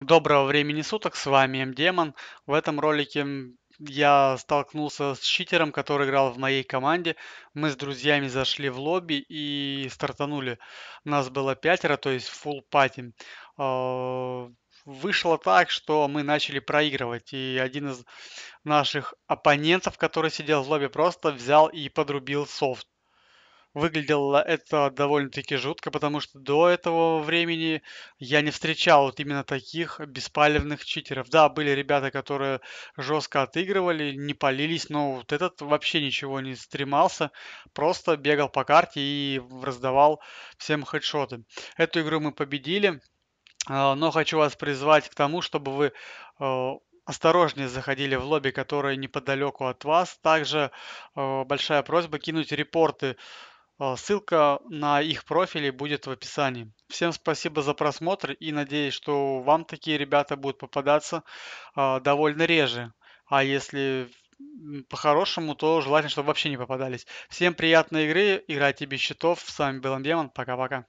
Доброго времени суток, с вами Демон. В этом ролике я столкнулся с читером, который играл в моей команде. Мы с друзьями зашли в лобби и стартанули. Нас было пятеро, то есть full пати. Вышло так, что мы начали проигрывать, и один из наших оппонентов, который сидел в лобби, просто взял и подрубил софт выглядело это довольно-таки жутко, потому что до этого времени я не встречал вот именно таких беспалевных читеров. Да, были ребята, которые жестко отыгрывали, не полились, но вот этот вообще ничего не стремался, просто бегал по карте и раздавал всем хедшоты. Эту игру мы победили, а, но хочу вас призвать к тому, чтобы вы а, осторожнее заходили в лобби, которое неподалеку от вас. Также э, большая просьба кинуть репорты а, ссылка на их профили будет в описании. Всем спасибо за просмотр и надеюсь, что вам такие ребята будут попадаться а, довольно реже. А если по-хорошему, то желательно, чтобы вообще не попадались. Всем приятной игры, играйте без счетов. С вами был Демон, пока-пока.